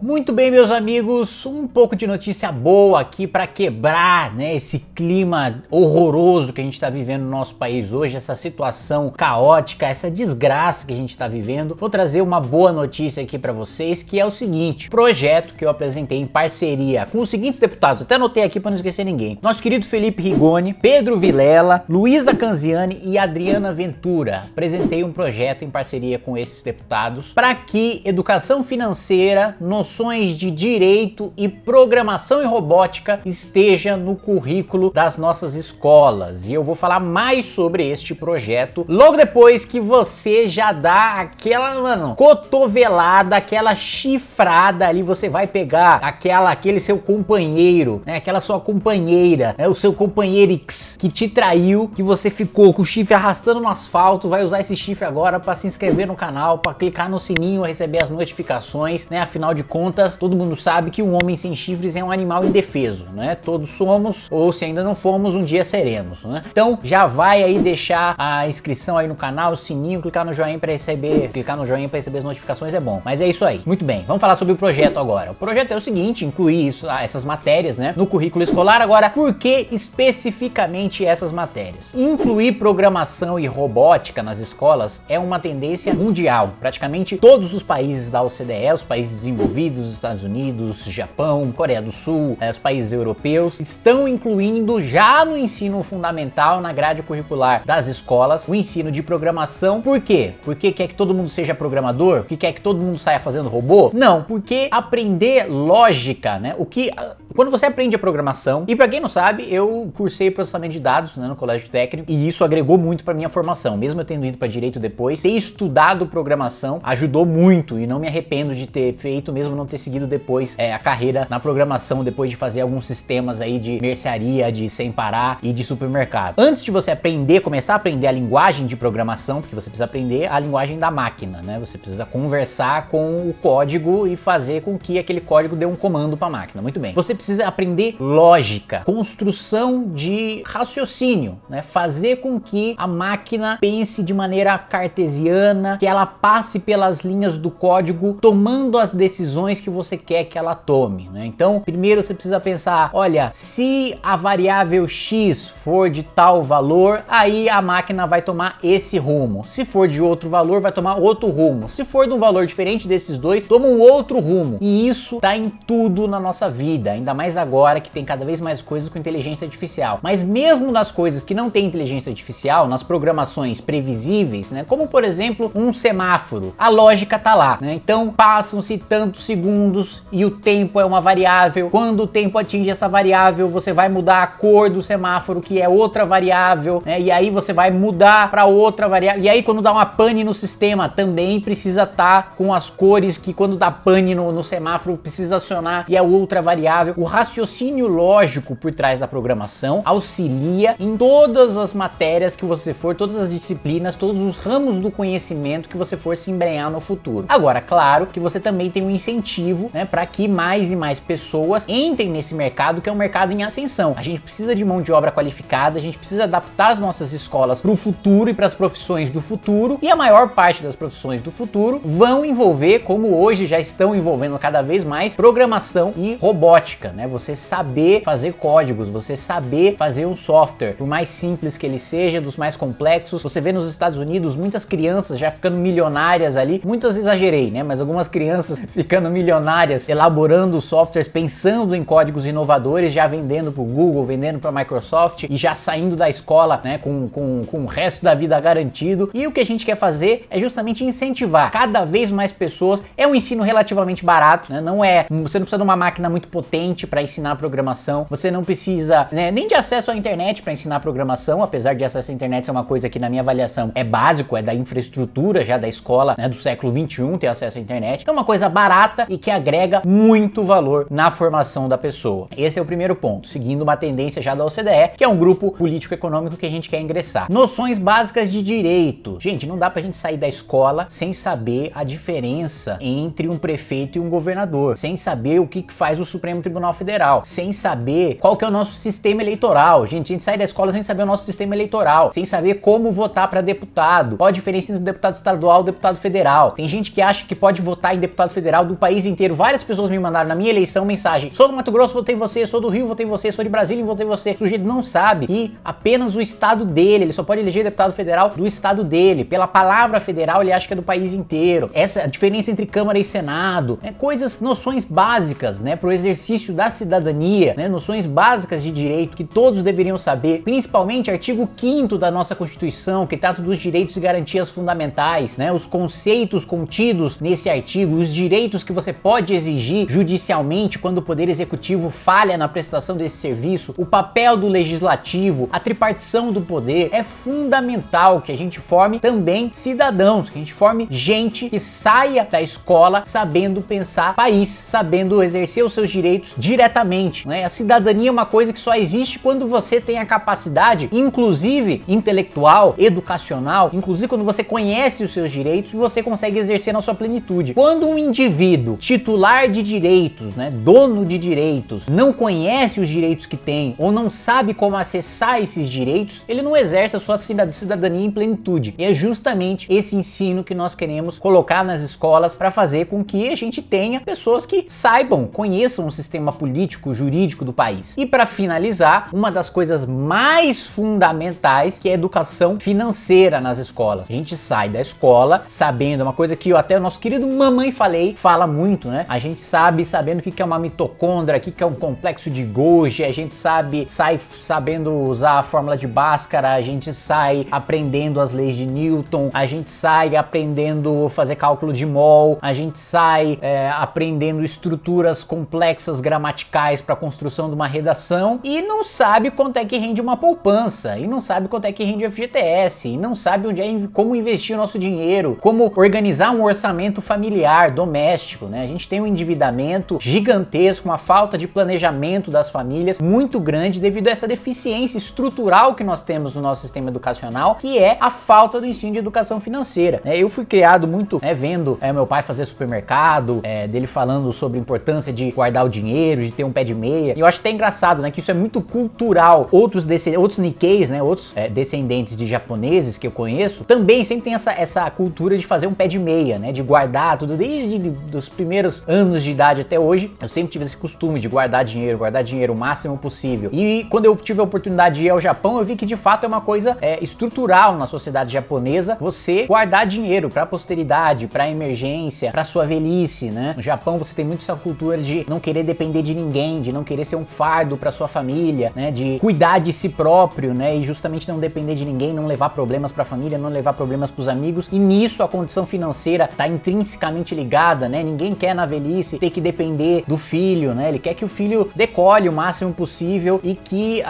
Muito bem, meus amigos, um pouco de notícia boa aqui para quebrar né, esse clima horroroso que a gente está vivendo no nosso país hoje, essa situação caótica, essa desgraça que a gente está vivendo. Vou trazer uma boa notícia aqui para vocês, que é o seguinte: projeto que eu apresentei em parceria com os seguintes deputados, até anotei aqui para não esquecer ninguém: nosso querido Felipe Rigoni, Pedro Vilela, Luísa Canziani e Adriana Ventura. Apresentei um projeto em parceria com esses deputados para que educação financeira noções de direito e programação e robótica esteja no currículo das nossas escolas. E eu vou falar mais sobre este projeto logo depois que você já dá aquela, mano, cotovelada, aquela chifrada ali, você vai pegar aquela aquele seu companheiro, né, aquela sua companheira, né, o seu companheirix que te traiu, que você ficou com o chifre arrastando no asfalto, vai usar esse chifre agora para se inscrever no canal, para clicar no sininho, receber as notificações, né? Afinal de de contas, todo mundo sabe que um homem sem chifres é um animal indefeso, né? Todos somos, ou se ainda não fomos, um dia seremos, né? Então já vai aí deixar a inscrição aí no canal, o sininho, clicar no joinha para receber, clicar no joinha para receber as notificações é bom. Mas é isso aí. Muito bem, vamos falar sobre o projeto agora. O projeto é o seguinte, incluir isso, ah, essas matérias, né, no currículo escolar. Agora, por que especificamente essas matérias? Incluir programação e robótica nas escolas é uma tendência mundial. Praticamente todos os países da OCDE, os países desenvolvidos os Estados Unidos, Japão, Coreia do Sul, eh, os países europeus, estão incluindo já no ensino fundamental, na grade curricular das escolas, o ensino de programação. Por quê? Porque quer que todo mundo seja programador? Porque quer que todo mundo saia fazendo robô? Não, porque aprender lógica, né? O que quando você aprende a programação, e para quem não sabe, eu cursei processamento de dados né, no colégio técnico e isso agregou muito para minha formação. Mesmo eu tendo ido para direito depois, ter estudado programação ajudou muito e não me arrependo de ter feito, mesmo não ter seguido depois é, a carreira na programação, depois de fazer alguns sistemas aí de mercearia, de sem parar e de supermercado. Antes de você aprender, começar a aprender a linguagem de programação, porque você precisa aprender a linguagem da máquina, né? Você precisa conversar com o código e fazer com que aquele código dê um comando para a máquina. Muito bem. Você precisa aprender lógica, construção de raciocínio, né? fazer com que a máquina pense de maneira cartesiana, que ela passe pelas linhas do código, tomando as decisões que você quer que ela tome. Né? Então, primeiro você precisa pensar: olha, se a variável x for de tal valor, aí a máquina vai tomar esse rumo. Se for de outro valor, vai tomar outro rumo. Se for de um valor diferente desses dois, toma um outro rumo. E isso tá em tudo na nossa vida, ainda ainda mais agora que tem cada vez mais coisas com inteligência artificial. Mas mesmo nas coisas que não tem inteligência artificial, nas programações previsíveis, né, como por exemplo um semáforo, a lógica tá lá, né? Então passam-se tantos segundos e o tempo é uma variável. Quando o tempo atinge essa variável, você vai mudar a cor do semáforo, que é outra variável, né? E aí você vai mudar para outra variável. E aí quando dá uma pane no sistema, também precisa estar tá com as cores que quando dá pane no, no semáforo precisa acionar e é outra variável o raciocínio lógico por trás da programação auxilia em todas as matérias que você for, todas as disciplinas, todos os ramos do conhecimento que você for se embrenhar no futuro. Agora, claro que você também tem um incentivo né, para que mais e mais pessoas entrem nesse mercado que é um mercado em ascensão. A gente precisa de mão de obra qualificada, a gente precisa adaptar as nossas escolas para o futuro e para as profissões do futuro, e a maior parte das profissões do futuro vão envolver, como hoje já estão envolvendo cada vez mais, programação e robótica né? Você saber fazer códigos, você saber fazer um software, por mais simples que ele seja, dos mais complexos. Você vê nos Estados Unidos muitas crianças já ficando milionárias ali, muitas exagerei, né? Mas algumas crianças ficando milionárias, elaborando softwares, pensando em códigos inovadores, já vendendo para o Google, vendendo para a Microsoft e já saindo da escola, né? Com, com, com o resto da vida garantido. E o que a gente quer fazer é justamente incentivar cada vez mais pessoas. É um ensino relativamente barato, né? Não é, você não precisa de uma máquina muito potente para ensinar programação, você não precisa né, nem de acesso à internet para ensinar programação, apesar de acesso à internet ser uma coisa que, na minha avaliação, é básico, é da infraestrutura já da escola né, do século 21 ter acesso à internet. Então, é uma coisa barata e que agrega muito valor na formação da pessoa. Esse é o primeiro ponto, seguindo uma tendência já da OCDE, que é um grupo político-econômico que a gente quer ingressar. Noções básicas de direito. Gente, não dá pra gente sair da escola sem saber a diferença entre um prefeito e um governador, sem saber o que, que faz o Supremo Tribunal Federal, sem saber qual que é o nosso sistema eleitoral. Gente, a gente sai da escola sem saber o nosso sistema eleitoral, sem saber como votar para deputado, qual a diferença entre o deputado estadual e o deputado federal. Tem gente que acha que pode votar em deputado federal do país inteiro. Várias pessoas me mandaram na minha eleição mensagem: sou do Mato Grosso, votei em você, sou do Rio, votei em você, sou de Brasília, votei em você. O sujeito não sabe que apenas o estado dele, ele só pode eleger deputado federal do estado dele. Pela palavra federal, ele acha que é do país inteiro. Essa é a diferença entre Câmara e Senado, né, coisas, noções básicas, né, para o exercício da da cidadania, né, noções básicas de direito que todos deveriam saber, principalmente artigo 5 da nossa Constituição, que trata dos direitos e garantias fundamentais, né, os conceitos contidos nesse artigo, os direitos que você pode exigir judicialmente quando o Poder Executivo falha na prestação desse serviço, o papel do legislativo, a tripartição do poder, é fundamental que a gente forme também cidadãos, que a gente forme gente que saia da escola sabendo pensar país, sabendo exercer os seus direitos diretamente. Né? A cidadania é uma coisa que só existe quando você tem a capacidade, inclusive intelectual, educacional, inclusive quando você conhece os seus direitos e você consegue exercer na sua plenitude. Quando um indivíduo titular de direitos, né, dono de direitos, não conhece os direitos que tem ou não sabe como acessar esses direitos, ele não exerce a sua cidadania em plenitude. E é justamente esse ensino que nós queremos colocar nas escolas para fazer com que a gente tenha pessoas que saibam, conheçam o sistema político jurídico do país. E para finalizar, uma das coisas mais fundamentais que é a educação financeira nas escolas. A gente sai da escola sabendo uma coisa que até o nosso querido mamãe falei fala muito, né? A gente sabe sabendo o que é uma mitocôndria, o que é um complexo de Golgi, a gente sabe sai sabendo usar a fórmula de Bhaskara, a gente sai aprendendo as leis de Newton, a gente sai aprendendo fazer cálculo de mol, a gente sai é, aprendendo estruturas complexas gramaticais gramaticais para a construção de uma redação e não sabe quanto é que rende uma poupança, e não sabe quanto é que rende o FGTS, e não sabe onde é como investir o nosso dinheiro, como organizar um orçamento familiar, doméstico, né? A gente tem um endividamento gigantesco, uma falta de planejamento das famílias muito grande devido a essa deficiência estrutural que nós temos no nosso sistema educacional, que é a falta do ensino de educação financeira. Né? Eu fui criado muito né, vendo é, meu pai fazer supermercado, é, dele falando sobre a importância de guardar o dinheiro de ter um pé de meia. E eu acho até engraçado, né, que isso é muito cultural. Outros, desse, outros Nikkeis, né, outros é, descendentes de japoneses que eu conheço, também sempre tem essa, essa cultura de fazer um pé de meia, né, de guardar tudo desde os primeiros anos de idade até hoje. Eu sempre tive esse costume de guardar dinheiro, guardar dinheiro o máximo possível. E quando eu tive a oportunidade de ir ao Japão, eu vi que de fato é uma coisa é, estrutural na sociedade japonesa você guardar dinheiro para posteridade, para emergência, para sua velhice, né? No Japão você tem muito essa cultura de não querer depender depender de ninguém, de não querer ser um fardo para sua família, né, de cuidar de si próprio, né, e justamente não depender de ninguém, não levar problemas para a família, não levar problemas para os amigos. E nisso a condição financeira tá intrinsecamente ligada, né? Ninguém quer na velhice ter que depender do filho, né? Ele quer que o filho decolhe o máximo possível e que a,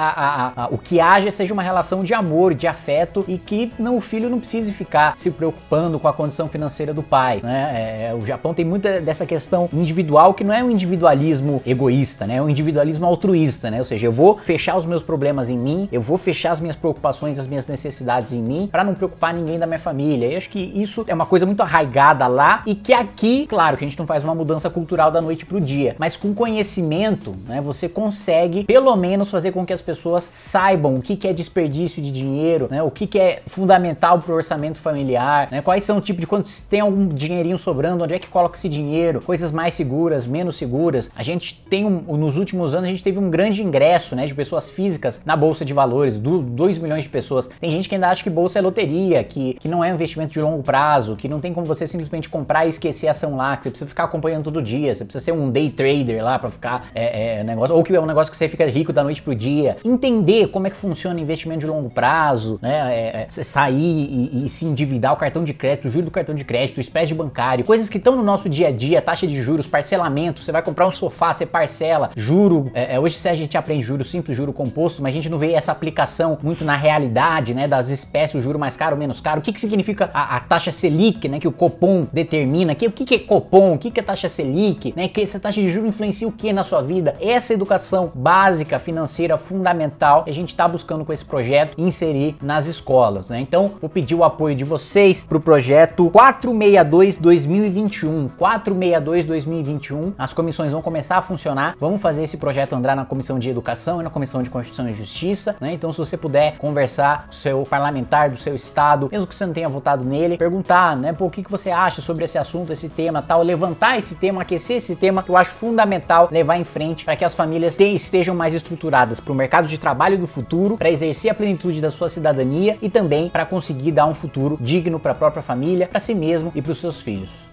a, a, o que haja seja uma relação de amor, de afeto e que não, o filho não precise ficar se preocupando com a condição financeira do pai, né? É, é o Japão tem muita dessa questão individual que não é um individualismo egoísta egoísta, né? O é um individualismo altruísta, né? Ou seja, eu vou fechar os meus problemas em mim, eu vou fechar as minhas preocupações, as minhas necessidades em mim, para não preocupar ninguém da minha família. E acho que isso é uma coisa muito arraigada lá e que aqui, claro, que a gente não faz uma mudança cultural da noite pro dia, mas com conhecimento, né, você consegue pelo menos fazer com que as pessoas saibam o que, é desperdício de dinheiro, né? O que, é fundamental pro orçamento familiar, né? Quais são o tipo de quando tem algum dinheirinho sobrando, onde é que coloca esse dinheiro? Coisas mais seguras, menos seguras. A gente tem um, nos últimos anos a gente teve um grande ingresso né, de pessoas físicas na bolsa de valores, do 2 milhões de pessoas. Tem gente que ainda acha que bolsa é loteria, que, que não é um investimento de longo prazo, que não tem como você simplesmente comprar e esquecer a ação lá, que você precisa ficar acompanhando todo dia, você precisa ser um day trader lá para ficar é, é, negócio, ou que é um negócio que você fica rico da noite pro dia. Entender como é que funciona investimento de longo prazo, né? É, é, sair e, e, se endividar o cartão de crédito, o juro do cartão de crédito, o spread bancário, coisas que estão no nosso dia a dia, taxa de juros, parcelamento, você vai comprar um sofá, você parcela, juro. É, é, hoje se a gente aprende juro simples, juro composto, mas a gente não vê essa aplicação muito na realidade, né? Das espécies, o juro mais caro, menos caro. O que, que significa a, a taxa Selic, né? Que o Copom determina. Que, o que, que é Copom? O que, que é taxa Selic? Né? Que essa taxa de juro influencia o que na sua vida? Essa educação básica, financeira, fundamental, a gente está buscando com esse projeto inserir nas escolas, né? Então, vou pedir o apoio de vocês para o projeto 462 2021. 462 2021. As comissões vão começar a funcionar funcionar, vamos fazer esse projeto andar na Comissão de Educação e na Comissão de Constituição e Justiça, né? Então, se você puder conversar com o seu parlamentar do seu estado, mesmo que você não tenha votado nele, perguntar, né, pô, o que, que você acha sobre esse assunto, esse tema, tal, levantar esse tema, aquecer esse tema, que eu acho fundamental levar em frente para que as famílias estejam mais estruturadas para o mercado de trabalho do futuro, para exercer a plenitude da sua cidadania e também para conseguir dar um futuro digno para a própria família, para si mesmo e para os seus filhos.